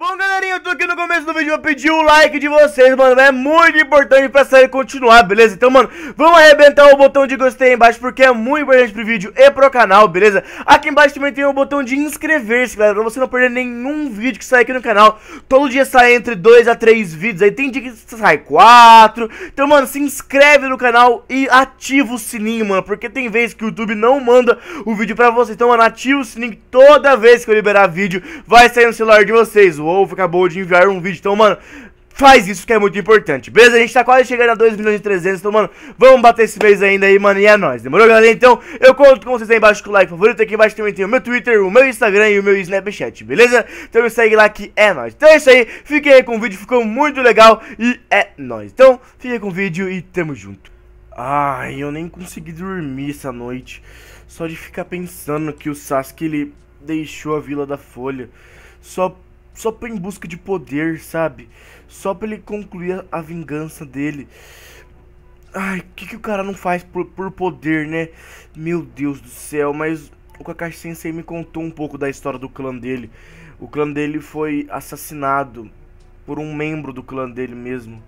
Bunga eu tô aqui no começo do vídeo pra pedir o like de vocês, mano É muito importante pra sair continuar, beleza? Então, mano, vamos arrebentar o botão de gostei aí embaixo Porque é muito importante pro vídeo e pro canal, beleza? Aqui embaixo também tem o botão de inscrever-se, galera Pra você não perder nenhum vídeo que sai aqui no canal Todo dia sai entre 2 a 3 vídeos Aí tem dia que sai 4 Então, mano, se inscreve no canal e ativa o sininho, mano Porque tem vezes que o YouTube não manda o vídeo pra você Então, mano, ativa o sininho toda vez que eu liberar vídeo Vai sair no celular de vocês, o ovo acabou de enviar um vídeo. Então, mano, faz isso que é muito importante, beleza? A gente tá quase chegando a 2 milhões e 300, então, mano, vamos bater esse mês ainda aí, mano, e é nóis, demorou, galera? Então, eu conto com vocês aí embaixo com o like favorito, aqui embaixo também tem o meu Twitter, o meu Instagram e o meu Snapchat, beleza? Então me segue lá que é nóis. Então é isso aí, fiquei aí com o vídeo, ficou muito legal e é nóis. Então, fiquem com o vídeo e tamo junto. Ai, eu nem consegui dormir essa noite, só de ficar pensando que o Sasuke, ele deixou a Vila da Folha, só só em busca de poder, sabe? Só pra ele concluir a, a vingança dele. Ai, o que, que o cara não faz por, por poder, né? Meu Deus do céu, mas o Kakashi Sensei me contou um pouco da história do clã dele. O clã dele foi assassinado por um membro do clã dele mesmo.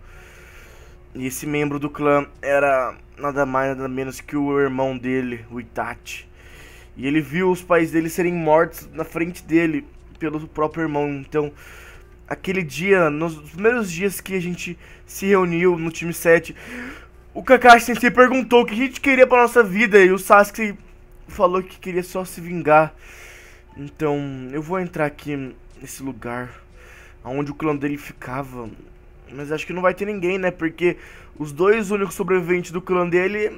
E esse membro do clã era nada mais nada menos que o irmão dele, o Itachi. E ele viu os pais dele serem mortos na frente dele pelo próprio irmão. Então, aquele dia, nos primeiros dias que a gente se reuniu no time 7, o Kakashi Sensei perguntou o que a gente queria pra nossa vida e o Sasuke falou que queria só se vingar. Então, eu vou entrar aqui nesse lugar aonde o clã dele ficava. Mas acho que não vai ter ninguém, né? Porque os dois únicos sobreviventes do clã dele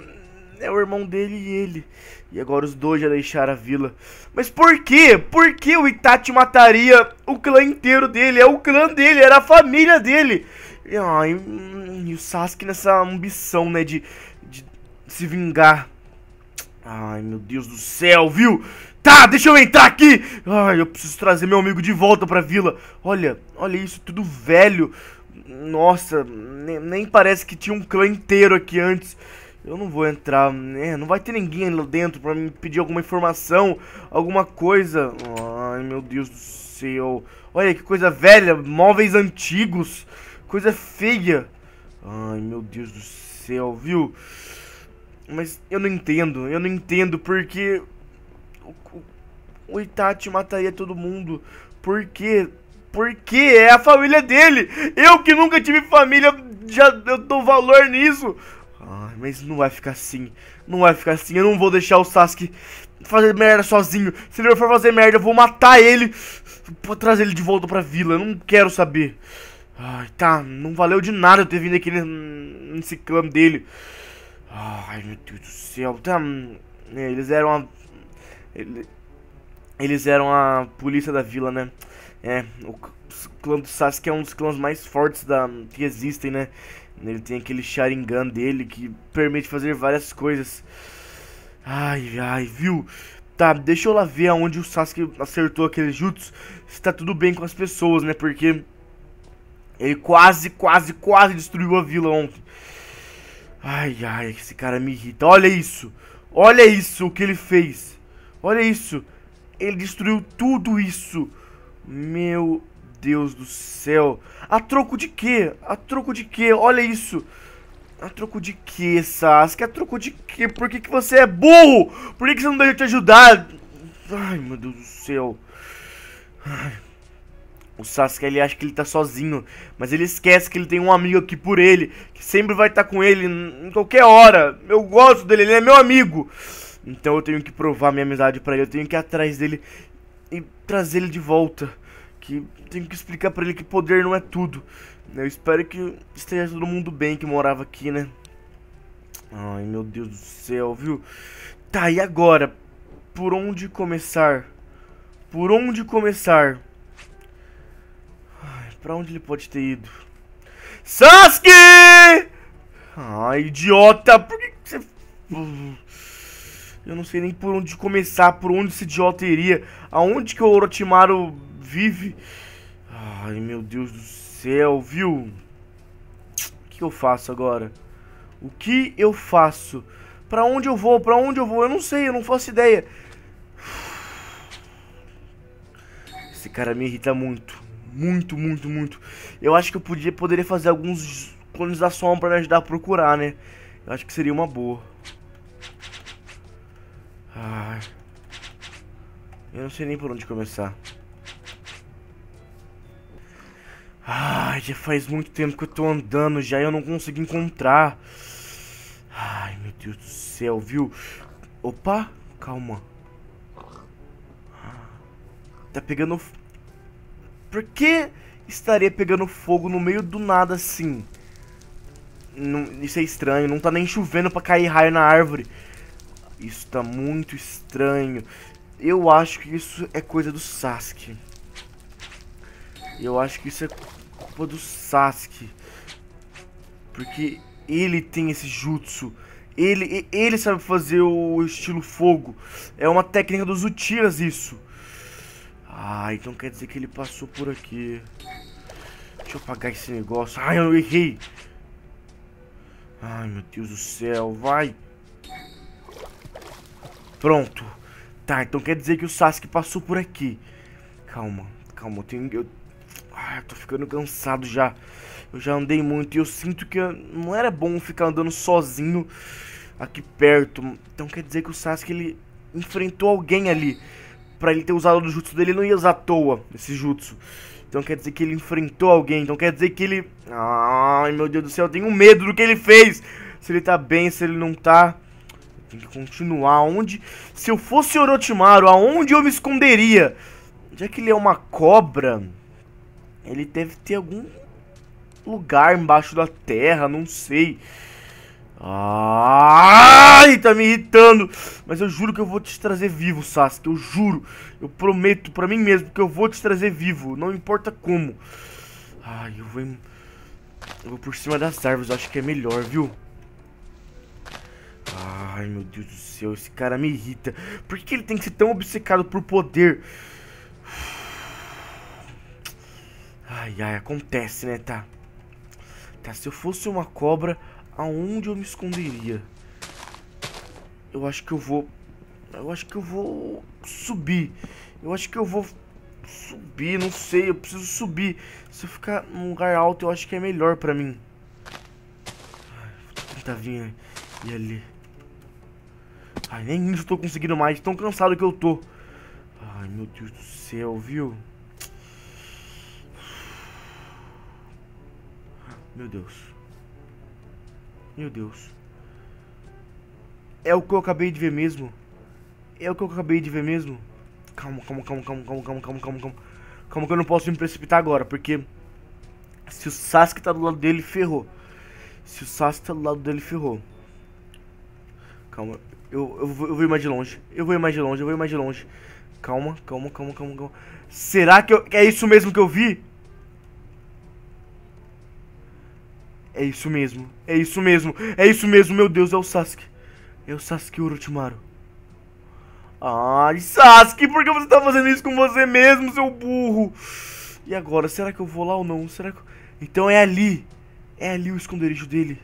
é o irmão dele e ele. E agora os dois já deixaram a vila. Mas por quê? Por que o Itachi mataria o clã inteiro dele? É o clã dele, era a família dele. E, ó, e, hum, e o Sasuke nessa ambição, né, de, de se vingar. Ai, meu Deus do céu, viu? Tá, deixa eu entrar aqui! Ai, eu preciso trazer meu amigo de volta pra vila. Olha, olha isso, tudo velho. Nossa, nem, nem parece que tinha um clã inteiro aqui antes. Eu não vou entrar, né? Não vai ter ninguém lá dentro pra me pedir alguma informação, alguma coisa. Ai, meu Deus do céu. Olha que coisa velha, móveis antigos, coisa feia. Ai, meu Deus do céu, viu? Mas eu não entendo, eu não entendo porque o, o Itachi mataria todo mundo. Por quê? Porque é a família dele. Eu que nunca tive família, já eu dou valor nisso. Ai, mas não vai ficar assim. Não vai ficar assim. Eu não vou deixar o Sasuke fazer merda sozinho. Se ele for fazer merda, eu vou matar ele. Vou trazer ele de volta pra vila. Eu não quero saber. Ai, tá. Não valeu de nada eu ter vindo aqui nesse clã dele. Ai, meu Deus do céu. Tá. É, eles eram a... Eles eram a polícia da vila, né? É, o clã do Sasuke é um dos clãs mais fortes da... que existem, né? Ele tem aquele Sharingan dele que permite fazer várias coisas. Ai, ai, viu? Tá, deixa eu lá ver aonde o Sasuke acertou aquele jutsu. Se tá tudo bem com as pessoas, né? Porque ele quase, quase, quase destruiu a vila ontem. Ai, ai, esse cara me irrita. Olha isso. Olha isso o que ele fez. Olha isso. Ele destruiu tudo isso. Meu Deus do céu. A troco de quê? A troco de quê? Olha isso. A troco de quê, Sasuke? A troco de quê? Por que, que você é burro? Por que, que você não deixa eu te ajudar? Ai, meu Deus do céu. Ai. O Sasuke, ele acha que ele tá sozinho, mas ele esquece que ele tem um amigo aqui por ele, que sempre vai estar tá com ele em qualquer hora. Eu gosto dele, ele é meu amigo. Então eu tenho que provar minha amizade para ele, eu tenho que ir atrás dele e trazer ele de volta que tenho que explicar para ele que poder não é tudo. Né? Eu espero que esteja todo mundo bem que morava aqui, né? Ai, meu Deus do céu, viu? Tá, e agora? Por onde começar? Por onde começar? Ai, pra onde ele pode ter ido? Sasuke! Ai, idiota! Por que, que você... Eu não sei nem por onde começar, por onde esse idiota iria. Aonde que o Orochimaru vive. Ai, meu Deus do céu, viu? O que eu faço agora? O que eu faço? Pra onde eu vou? Pra onde eu vou? Eu não sei, eu não faço ideia. Esse cara me irrita muito. Muito, muito, muito. Eu acho que eu podia, poderia fazer alguns cones da sombra pra me ajudar a procurar, né? Eu acho que seria uma boa. Ai. Eu não sei nem por onde começar. Ai, já faz muito tempo que eu tô andando já e eu não consegui encontrar. Ai, meu Deus do céu, viu? Opa, calma. Tá pegando... Por que estaria pegando fogo no meio do nada assim? Não, isso é estranho, não tá nem chovendo pra cair raio na árvore. Isso tá muito estranho. Eu acho que isso é coisa do Sasuke eu acho que isso é culpa do Sasuke. Porque ele tem esse jutsu. Ele, ele sabe fazer o estilo fogo. É uma técnica dos Uchiras isso. Ah, então quer dizer que ele passou por aqui. Deixa eu apagar esse negócio. Ai, eu errei. Ai, meu Deus do céu. Vai. Pronto. Tá, então quer dizer que o Sasuke passou por aqui. Calma, calma. Eu tenho, eu ah, tô ficando cansado já. Eu já andei muito e eu sinto que não era bom ficar andando sozinho aqui perto. Então quer dizer que o Sasuke ele enfrentou alguém ali. Pra ele ter usado o jutsu dele, ele não ia usar à toa esse jutsu. Então quer dizer que ele enfrentou alguém. Então quer dizer que ele. Ai meu Deus do céu, eu tenho medo do que ele fez. Se ele tá bem, se ele não tá. Tem que continuar. Onde. Se eu fosse Orochimaru, aonde eu me esconderia? Já que ele é uma cobra. Ele deve ter algum lugar embaixo da terra, não sei. Ai, tá me irritando. Mas eu juro que eu vou te trazer vivo, Sasuke. Eu juro. Eu prometo pra mim mesmo que eu vou te trazer vivo. Não importa como. Ai, eu vou... Eu vou por cima das árvores. acho que é melhor, viu? Ai, meu Deus do céu. Esse cara me irrita. Por que ele tem que ser tão obcecado por poder? Uf. Ai, ai, acontece, né, tá? Tá, se eu fosse uma cobra, aonde eu me esconderia? Eu acho que eu vou... Eu acho que eu vou subir. Eu acho que eu vou subir, não sei, eu preciso subir. Se eu ficar num lugar alto, eu acho que é melhor pra mim. Vou tentar vir e ali. Ai, nem isso eu tô conseguindo mais, tão cansado que eu tô. Ai, meu Deus do céu, viu? Meu Deus. Meu Deus. É o que eu acabei de ver mesmo. É o que eu acabei de ver mesmo. Calma, calma, calma, calma, calma, calma, calma, calma, calma. Calma que eu não posso me precipitar agora, porque se o Sasuke tá do lado dele, ferrou. Se o Sasuke tá do lado dele, ferrou. Calma, eu, eu, vou, eu vou ir mais de longe. Eu vou ir mais de longe, eu vou ir mais de longe. Calma, calma, calma, calma, calma. Será que eu, é isso mesmo que eu vi? É isso mesmo, é isso mesmo, é isso mesmo, meu Deus, é o Sasuke. É o Sasuke Orochimaru. Ai, Sasuke, por que você tá fazendo isso com você mesmo, seu burro? E agora, será que eu vou lá ou não? Será que... Então é ali. É ali o esconderijo dele.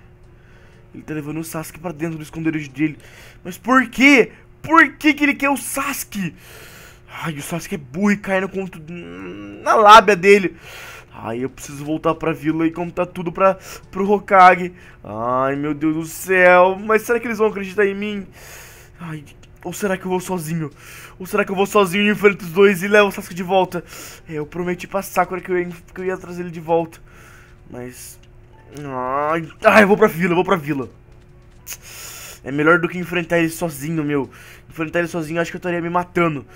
Ele tá levando o Sasuke pra dentro do esconderijo dele. Mas por quê? Por que que ele quer o Sasuke? Ai, o Sasuke é burro e caindo contra... na lábia dele. Ai, eu preciso voltar pra vila e contar tudo pra, pro Hokage. Ai, meu Deus do céu. Mas será que eles vão acreditar em mim? Ai, ou será que eu vou sozinho? Ou será que eu vou sozinho e enfrento os dois e levo o Sasuke de volta? É, eu prometi pra Sakura é que eu ia, que eu ia trazer ele de volta. Mas... Ai, ai, eu vou pra vila, eu vou pra vila. É melhor do que enfrentar ele sozinho, meu. Enfrentar ele sozinho, acho que eu estaria me matando.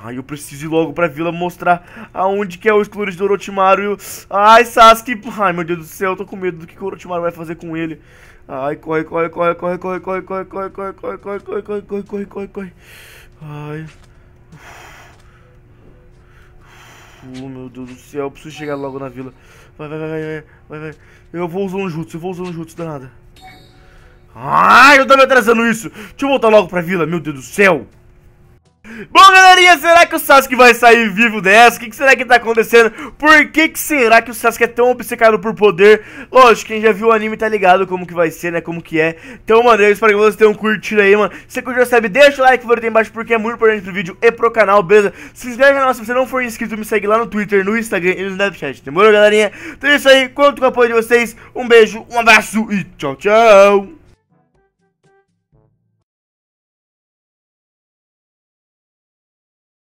Ai, eu preciso ir logo pra vila mostrar aonde que é os clores do Orochimaru. Ai, Sasuke. Ai, meu Deus do céu, eu tô com medo do que o Orochimaru vai fazer com ele. Ai, corre, corre, corre, corre, corre, corre, corre, corre, corre, corre, corre, corre, corre, corre, corre, corre, corre. Ai. Oh, meu Deus do céu, eu preciso chegar logo na vila. Vai, vai, vai, vai, vai, vai. Eu vou usando jutsu, eu vou usando jutsu, danada. Ai, eu tô me atrasando isso. Deixa eu voltar logo pra vila, meu Deus do céu. Bom, galerinha, será que o Sasuke vai sair vivo dessa? O que, que, será que tá acontecendo? Por que, que será que o Sasuke é tão obcecado por poder? Lógico, quem já viu o anime tá ligado como que vai ser, né? Como que é. Então, mano, eu espero que vocês tenham curtido aí, mano. Se você curtiu, sabe, deixa o like favorito aí embaixo porque é muito importante pro vídeo e pro canal, beleza? Se inscreve no canal se você não for inscrito, me segue lá no Twitter, no Instagram e no Snapchat, demorou, galerinha? Então é isso aí, conto com o apoio de vocês. Um beijo, um abraço e tchau, tchau!